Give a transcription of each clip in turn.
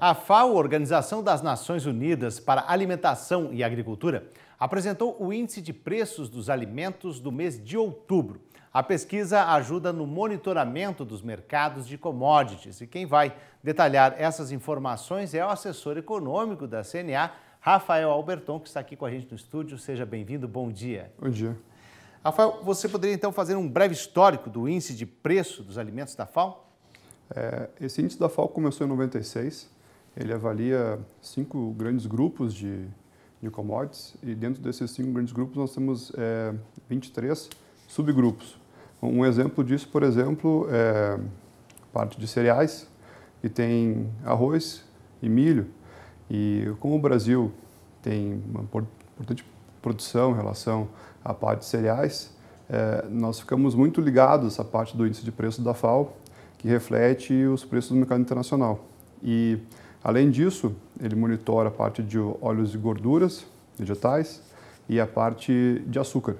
A FAO, Organização das Nações Unidas para Alimentação e Agricultura, apresentou o Índice de Preços dos Alimentos do mês de outubro. A pesquisa ajuda no monitoramento dos mercados de commodities. E quem vai detalhar essas informações é o assessor econômico da CNA, Rafael Alberton, que está aqui com a gente no estúdio. Seja bem-vindo, bom dia. Bom dia. Rafael, você poderia então fazer um breve histórico do índice de preço dos alimentos da FAO? É, esse índice da FAO começou em 96 ele avalia cinco grandes grupos de, de commodities e dentro desses cinco grandes grupos nós temos é, 23 subgrupos. Um exemplo disso, por exemplo, é parte de cereais, que tem arroz e milho. E como o Brasil tem uma importante produção em relação à parte de cereais, é, nós ficamos muito ligados à parte do índice de preço da FAO, que reflete os preços do mercado internacional. E Além disso, ele monitora a parte de óleos e gorduras vegetais e a parte de açúcar.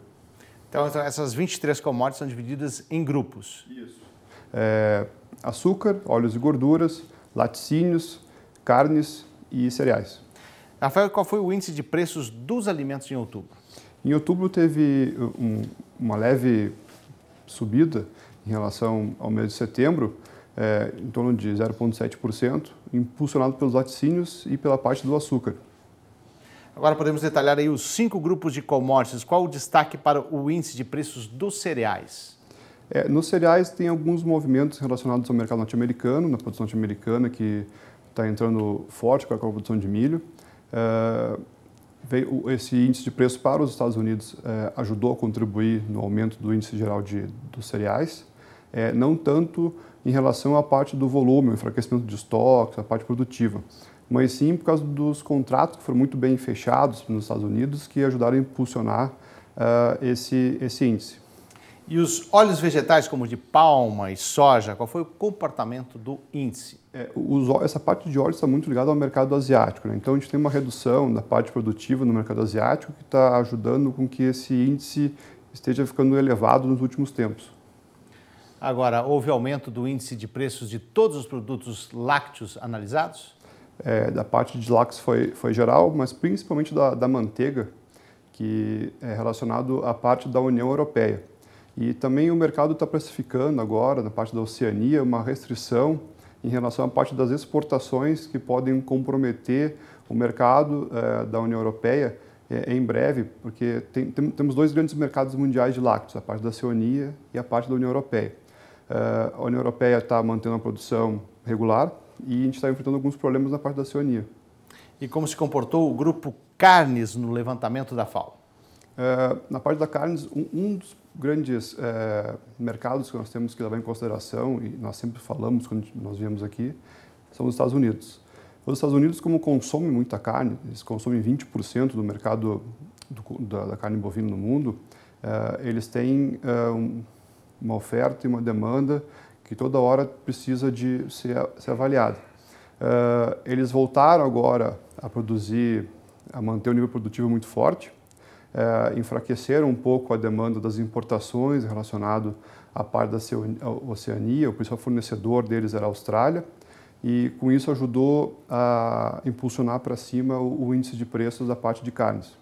Então, então essas 23 commodities são divididas em grupos. Isso. É, açúcar, óleos e gorduras, laticínios, carnes e cereais. Rafael, qual foi o índice de preços dos alimentos em outubro? Em outubro teve uh, um, uma leve subida em relação ao mês de setembro, é, em torno de 0,7%, impulsionado pelos laticínios e pela parte do açúcar. Agora podemos detalhar aí os cinco grupos de commodities. Qual o destaque para o índice de preços dos cereais? É, nos cereais tem alguns movimentos relacionados ao mercado norte-americano, na produção norte-americana que está entrando forte com a produção de milho. É, veio, esse índice de preço para os Estados Unidos é, ajudou a contribuir no aumento do índice geral de, dos cereais é, não tanto em relação à parte do volume, enfraquecimento de estoques, a parte produtiva, mas sim por causa dos contratos que foram muito bem fechados nos Estados Unidos que ajudaram a impulsionar uh, esse, esse índice. E os óleos vegetais, como de palma e soja, qual foi o comportamento do índice? É, os, essa parte de óleos está muito ligada ao mercado asiático. Né? Então, a gente tem uma redução da parte produtiva no mercado asiático que está ajudando com que esse índice esteja ficando elevado nos últimos tempos. Agora, houve aumento do índice de preços de todos os produtos lácteos analisados? É, da parte de lácteos foi, foi geral, mas principalmente da, da manteiga, que é relacionado à parte da União Europeia. E também o mercado está precificando agora, na parte da Oceania, uma restrição em relação à parte das exportações que podem comprometer o mercado é, da União Europeia é, em breve, porque tem, tem, temos dois grandes mercados mundiais de lácteos, a parte da Oceania e a parte da União Europeia. Eh, a União Europeia está mantendo a produção regular e a gente está enfrentando alguns problemas na parte da oceania. E como se comportou o grupo Carnes no levantamento da FAO? É, na parte da carnes, um, um dos grandes é, mercados que nós temos que levar em consideração, e nós sempre falamos quando nós viemos aqui, são os Estados Unidos. Os Estados Unidos, como consomem muita carne, eles consomem 20% do mercado do, da, da, carne bovina no mundo, é, eles têm um, uma oferta e uma demanda que toda hora precisa de ser, ser avaliada. Uh, eles voltaram agora a produzir, a manter o nível produtivo muito forte, uh, enfraqueceram um pouco a demanda das importações relacionado à parte da Oceania, o principal fornecedor deles era a Austrália, e com isso ajudou a impulsionar para cima o, o índice de preços da parte de carnes.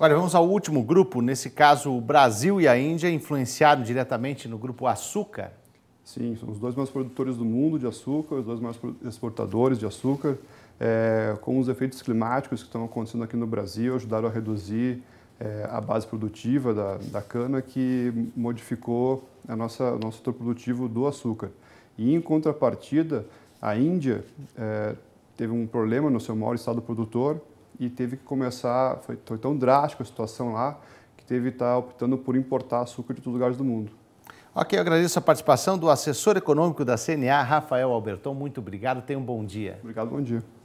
Agora vamos ao último grupo, nesse caso o Brasil e a Índia, influenciaram diretamente no grupo açúcar. Sim, são os dois maiores produtores do mundo de açúcar, os dois maiores exportadores de açúcar. É, com os efeitos climáticos que estão acontecendo aqui no Brasil, ajudaram a reduzir é, a base produtiva da, da, cana, que modificou a nossa, nosso setor produtivo do açúcar. E, em contrapartida, a Índia é, teve um problema no seu maior estado produtor, e teve que começar, foi, foi tão drástica a situação lá, que teve que estar optando por importar açúcar de todos os lugares do mundo. Ok, eu agradeço a participação do assessor econômico da CNA, Rafael Alberton. Muito obrigado, tenha um bom dia. Obrigado, bom dia.